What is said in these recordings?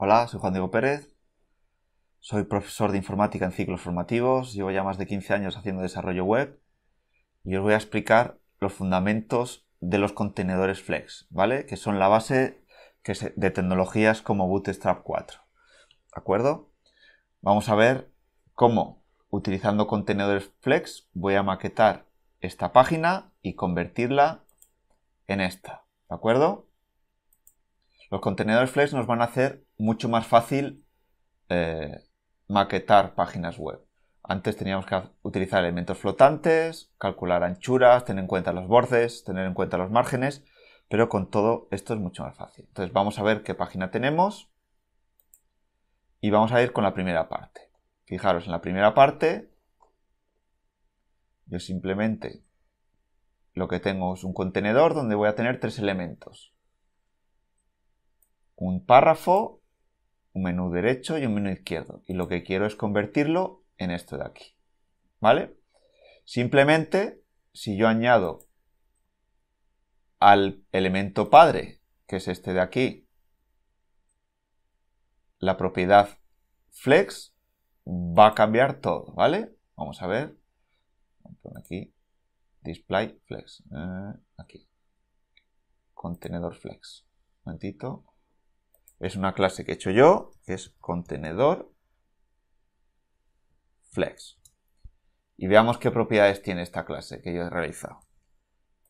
Hola, soy Juan Diego Pérez. Soy profesor de informática en ciclos formativos. Llevo ya más de 15 años haciendo desarrollo web y os voy a explicar los fundamentos de los contenedores Flex, ¿vale? Que son la base de tecnologías como Bootstrap 4. ¿De acuerdo? Vamos a ver cómo, utilizando contenedores Flex, voy a maquetar esta página y convertirla en esta. ¿De acuerdo? Los contenedores Flex nos van a hacer mucho más fácil eh, maquetar páginas web. Antes teníamos que utilizar elementos flotantes, calcular anchuras, tener en cuenta los bordes, tener en cuenta los márgenes, pero con todo esto es mucho más fácil. Entonces vamos a ver qué página tenemos y vamos a ir con la primera parte. Fijaros, en la primera parte yo simplemente lo que tengo es un contenedor donde voy a tener tres elementos un párrafo, un menú derecho y un menú izquierdo. Y lo que quiero es convertirlo en esto de aquí. ¿Vale? Simplemente, si yo añado al elemento padre, que es este de aquí, la propiedad flex, va a cambiar todo, ¿vale? Vamos a ver. Aquí, display flex. Eh, aquí. Contenedor flex. Un momentito es una clase que he hecho yo, que es contenedor flex. Y veamos qué propiedades tiene esta clase que yo he realizado.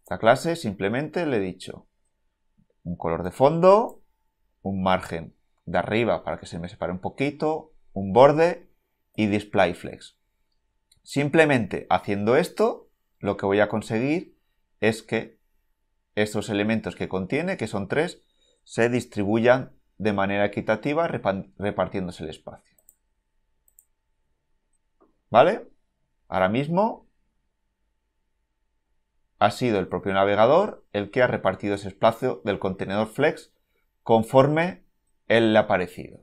Esta clase simplemente le he dicho un color de fondo, un margen de arriba para que se me separe un poquito, un borde y display flex. Simplemente haciendo esto, lo que voy a conseguir es que estos elementos que contiene, que son tres, se distribuyan de manera equitativa repartiéndose el espacio. ¿Vale? Ahora mismo ha sido el propio navegador el que ha repartido ese espacio del contenedor flex conforme él le ha parecido.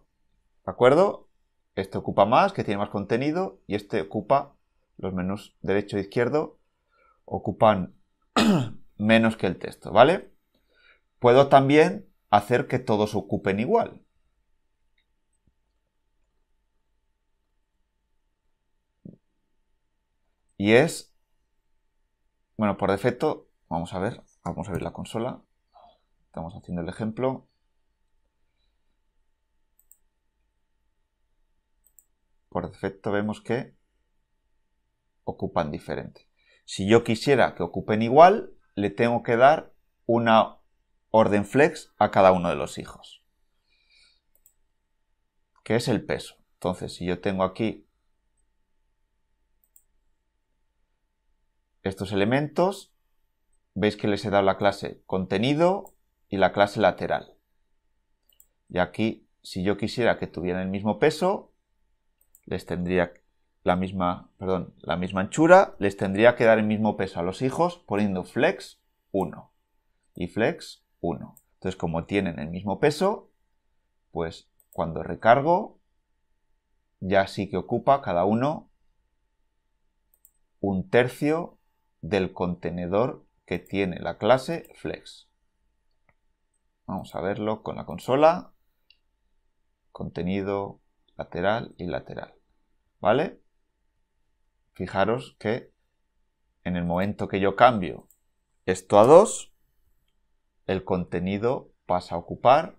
¿De acuerdo? Este ocupa más, que tiene más contenido, y este ocupa, los menús derecho e izquierdo, ocupan menos que el texto, ¿vale? Puedo también hacer que todos ocupen igual. Y es, bueno, por defecto, vamos a ver, vamos a abrir la consola, estamos haciendo el ejemplo. Por defecto vemos que ocupan diferente. Si yo quisiera que ocupen igual, le tengo que dar una orden flex a cada uno de los hijos, que es el peso. Entonces, si yo tengo aquí estos elementos, veis que les he dado la clase contenido y la clase lateral. Y aquí, si yo quisiera que tuvieran el mismo peso, les tendría la misma, perdón, la misma anchura, les tendría que dar el mismo peso a los hijos poniendo flex 1 y flex entonces, como tienen el mismo peso, pues cuando recargo, ya sí que ocupa cada uno un tercio del contenedor que tiene la clase flex. Vamos a verlo con la consola. Contenido lateral y lateral. ¿Vale? Fijaros que en el momento que yo cambio esto a 2, el contenido pasa a ocupar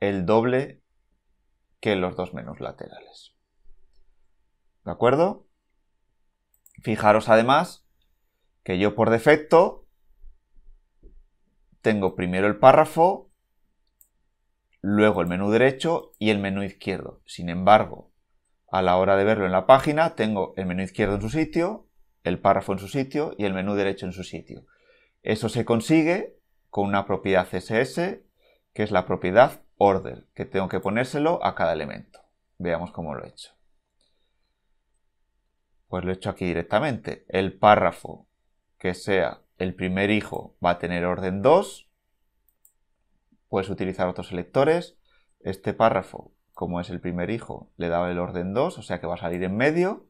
el doble que los dos menús laterales. ¿De acuerdo? Fijaros además que yo por defecto tengo primero el párrafo, luego el menú derecho y el menú izquierdo. Sin embargo, a la hora de verlo en la página, tengo el menú izquierdo en su sitio, el párrafo en su sitio y el menú derecho en su sitio. Eso se consigue con una propiedad CSS, que es la propiedad order, que tengo que ponérselo a cada elemento. Veamos cómo lo he hecho. Pues lo he hecho aquí directamente. El párrafo que sea el primer hijo va a tener orden 2. Puedes utilizar otros selectores. Este párrafo, como es el primer hijo, le da el orden 2, o sea que va a salir en medio.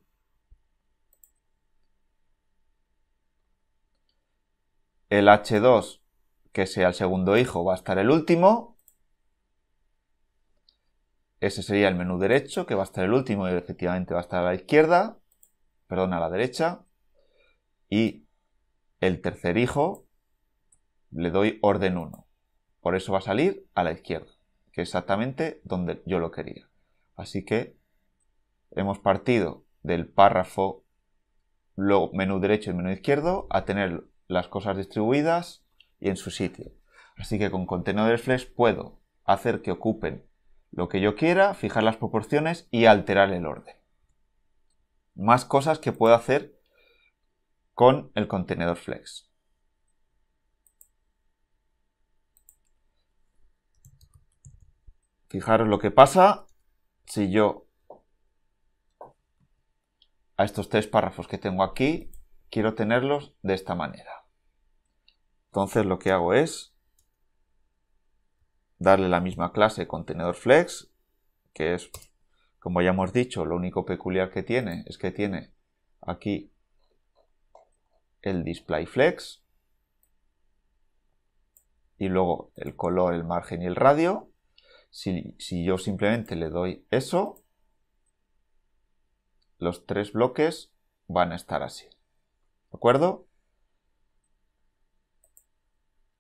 el H2, que sea el segundo hijo, va a estar el último. Ese sería el menú derecho, que va a estar el último y efectivamente va a estar a la izquierda, perdón, a la derecha. Y el tercer hijo le doy orden 1. Por eso va a salir a la izquierda, que es exactamente donde yo lo quería. Así que hemos partido del párrafo, luego menú derecho y menú izquierdo, a tener las cosas distribuidas y en su sitio. Así que con contenedor flex puedo hacer que ocupen lo que yo quiera, fijar las proporciones y alterar el orden. Más cosas que puedo hacer con el contenedor flex. Fijaros lo que pasa si yo a estos tres párrafos que tengo aquí quiero tenerlos de esta manera. Entonces lo que hago es darle la misma clase contenedor flex, que es, como ya hemos dicho, lo único peculiar que tiene es que tiene aquí el display flex y luego el color, el margen y el radio. Si, si yo simplemente le doy eso, los tres bloques van a estar así. ¿De acuerdo?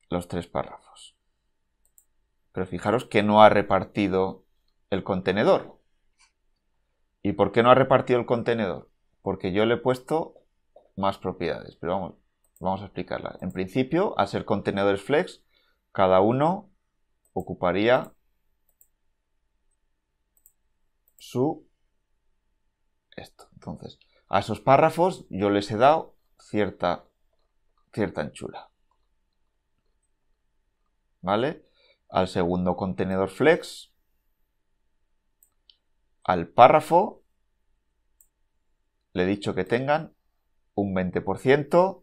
Los tres párrafos. Pero fijaros que no ha repartido el contenedor. ¿Y por qué no ha repartido el contenedor? Porque yo le he puesto más propiedades, pero vamos, vamos a explicarla. En principio, al ser contenedores flex, cada uno ocuparía su esto. Entonces, a esos párrafos yo les he dado cierta, cierta anchura. ¿Vale? Al segundo contenedor flex, al párrafo, le he dicho que tengan un 20%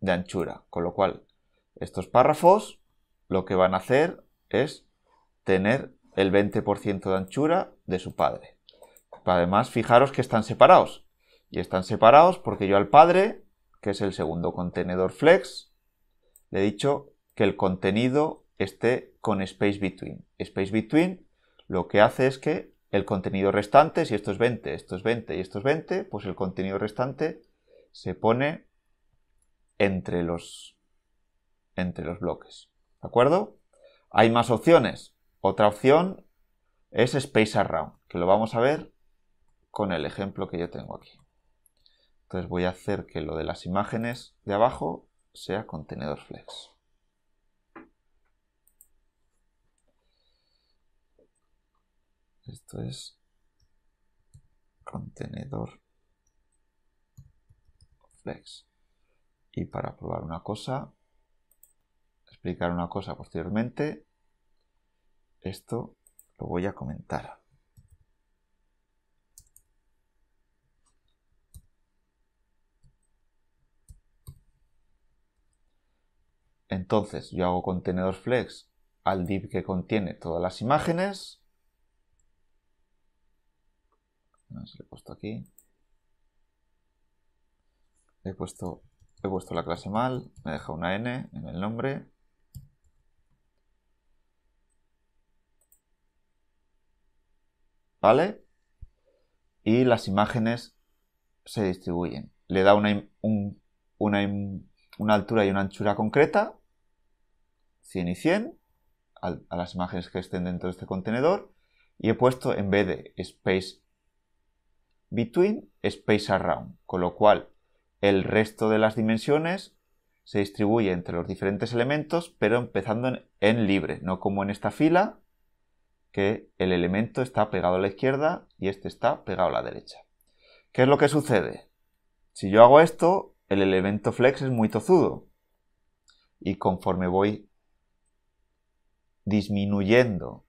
de anchura, con lo cual estos párrafos lo que van a hacer es tener el 20% de anchura de su padre. además, fijaros que están separados y están separados porque yo al padre, que es el segundo contenedor flex, le he dicho que el contenido esté con space between. Space between lo que hace es que el contenido restante, si esto es 20, esto es 20 y esto es 20, pues el contenido restante se pone entre los, entre los bloques. ¿De acuerdo? Hay más opciones. Otra opción es space around, que lo vamos a ver con el ejemplo que yo tengo aquí. Entonces voy a hacer que lo de las imágenes de abajo sea contenedor flex. Esto es contenedor flex. Y para probar una cosa, explicar una cosa posteriormente, esto lo voy a comentar. Entonces yo hago contenedor flex al div que contiene todas las imágenes. No he puesto aquí. He puesto, he puesto la clase mal, me deja una n en el nombre. ¿Vale? Y las imágenes se distribuyen. Le da una altura y una anchura concreta 100 y 100 a, las imágenes que estén dentro de este contenedor y he puesto en vez de space between, space around, con lo cual el resto de las dimensiones se distribuye entre los diferentes elementos, pero empezando en, en, libre, no como en esta fila, que el elemento está pegado a la izquierda y este está pegado a la derecha. ¿Qué es lo que sucede? Si yo hago esto, el elemento flex es muy tozudo. Y conforme voy disminuyendo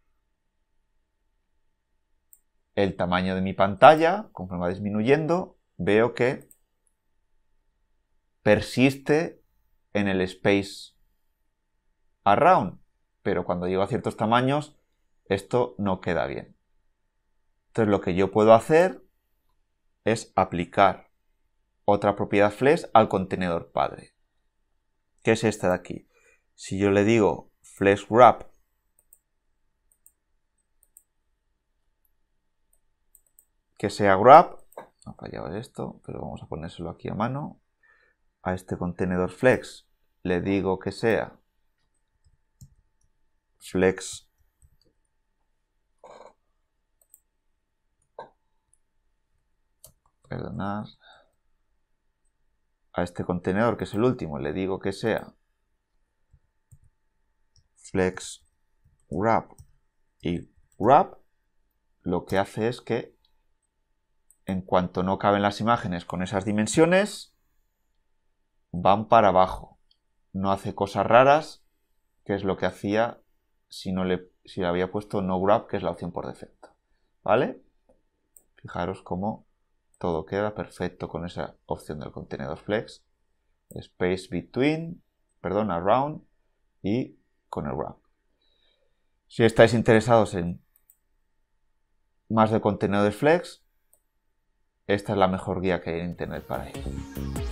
el tamaño de mi pantalla, conforme va disminuyendo, veo que persiste en el space around, pero cuando llego a ciertos tamaños, esto no queda bien. Entonces lo que yo puedo hacer es aplicar otra propiedad flex al contenedor padre, que es esta de aquí. Si yo le digo flex wrap que sea grab, ha fallado esto, pero vamos a ponérselo aquí a mano, a este contenedor flex le digo que sea flex Perdonad. a este contenedor que es el último le digo que sea flex wrap y wrap lo que hace es que en cuanto no caben las imágenes con esas dimensiones, van para abajo. No hace cosas raras, que es lo que hacía si, no le, había puesto no grab, que es la opción por defecto. ¿Vale? Fijaros cómo todo queda perfecto con esa opción del contenedor flex. Space between, perdón, around y con el wrap. Si estáis interesados en más de contenedor flex, esta es la mejor guía que hay en Internet para ello.